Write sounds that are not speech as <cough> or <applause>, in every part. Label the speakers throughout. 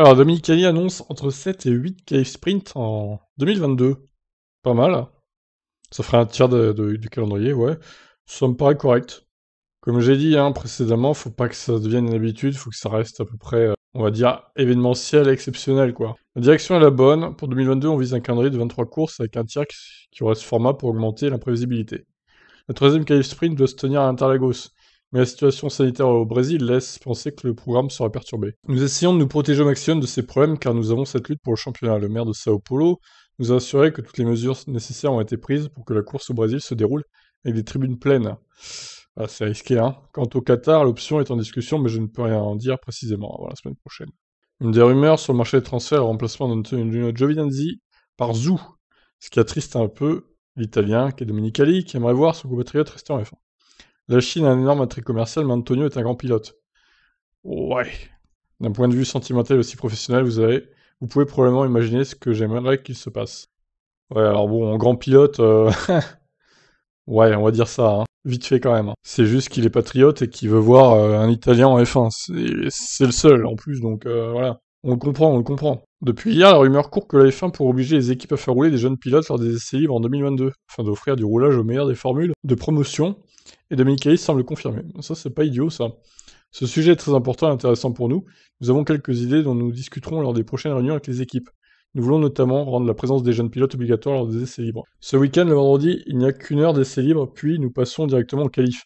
Speaker 1: Alors, Dominique Ali annonce entre 7 et 8 cave sprint en 2022. Pas mal. Ça ferait un tiers du calendrier, ouais. Ça me paraît correct. Comme j'ai dit hein, précédemment, faut pas que ça devienne une habitude, faut que ça reste à peu près, euh, on va dire, événementiel, exceptionnel, quoi. La direction est la bonne. Pour 2022, on vise un calendrier de 23 courses avec un tiers qui aura ce format pour augmenter l'imprévisibilité. La troisième cave sprint doit se tenir à Interlagos mais la situation sanitaire au Brésil laisse penser que le programme sera perturbé. Nous essayons de nous protéger au maximum de ces problèmes car nous avons cette lutte pour le championnat. Le maire de Sao Paulo nous a assuré que toutes les mesures nécessaires ont été prises pour que la course au Brésil se déroule avec des tribunes pleines. Ah, c'est risqué, hein. Quant au Qatar, l'option est en discussion, mais je ne peux rien en dire précisément avant la semaine prochaine. Une des rumeurs sur le marché des transferts le remplacement d'Antonio Giovinazzi par Zou, ce qui attriste un peu l'Italien qui est Dominicali, qui aimerait voir son compatriote rester en F1. La Chine a un énorme attrait commercial, mais Antonio est un grand pilote. Ouais. D'un point de vue sentimental aussi professionnel, vous avez, vous pouvez probablement imaginer ce que j'aimerais qu'il se passe. Ouais, alors bon, grand pilote, euh, <laughs> ouais, on va dire ça, hein. vite fait quand même. Hein. C'est juste qu'il est patriote et qu'il veut voir euh, un Italien en F1. C'est le seul en plus, donc euh, voilà. On le comprend, on le comprend. Depuis hier, la rumeur court que la 1 pour obliger les équipes à faire rouler des jeunes pilotes lors des essais libres en 2022, afin d'offrir du roulage au meilleur des formules de promotion, et Dominicali semble confirmer. Ça, c'est pas idiot, ça. Ce sujet est très important et intéressant pour nous. Nous avons quelques idées dont nous discuterons lors des prochaines réunions avec les équipes. Nous voulons notamment rendre la présence des jeunes pilotes obligatoire lors des essais libres. Ce week-end, le vendredi, il n'y a qu'une heure d'essais libres, puis nous passons directement au qualif.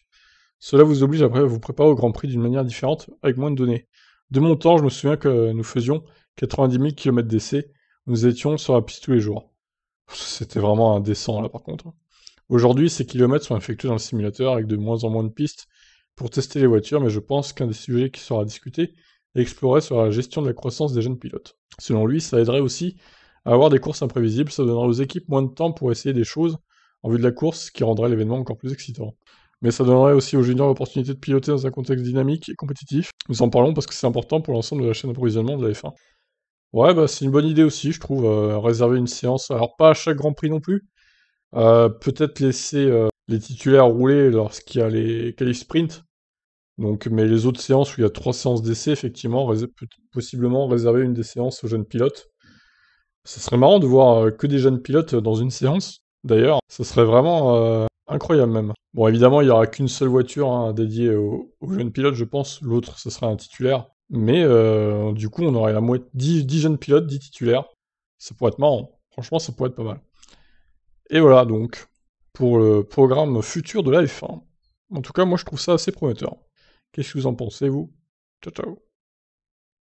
Speaker 1: Cela vous oblige après à vous préparer au Grand Prix d'une manière différente, avec moins de données. De mon temps, je me souviens que nous faisions 90 000 km d'essai. Nous étions sur la piste tous les jours. C'était vraiment indécent là par contre. Aujourd'hui, ces kilomètres sont effectués dans le simulateur avec de moins en moins de pistes pour tester les voitures, mais je pense qu'un des sujets qui sera discuté et exploré sera la gestion de la croissance des jeunes pilotes. Selon lui, ça aiderait aussi à avoir des courses imprévisibles, ça donnerait aux équipes moins de temps pour essayer des choses en vue de la course, ce qui rendrait l'événement encore plus excitant mais ça donnerait aussi aux juniors l'opportunité de piloter dans un contexte dynamique et compétitif. Nous en parlons parce que c'est important pour l'ensemble de la chaîne d'approvisionnement de la F1. Ouais, bah, c'est une bonne idée aussi, je trouve, euh, réserver une séance, alors pas à chaque Grand Prix non plus, euh, peut-être laisser euh, les titulaires rouler lorsqu'il y a les qualifs sprint, donc, mais les autres séances où il y a trois séances d'essai, effectivement, possiblement réserver une des séances aux jeunes pilotes. Ce serait marrant de voir que des jeunes pilotes dans une séance. D'ailleurs, ce serait vraiment Incroyable même. Bon, évidemment, il n'y aura qu'une seule voiture hein, dédiée aux, jeunes pilotes, je pense. L'autre, ce sera un titulaire. Mais euh, du coup, on aurait la moitié 10, jeunes pilotes, 10 titulaires. Ça pourrait être marrant. Franchement, ça pourrait être pas mal. Et voilà donc pour le programme futur de la F1. En tout cas, moi je trouve ça assez prometteur. Qu'est-ce que vous en pensez, vous Ciao ciao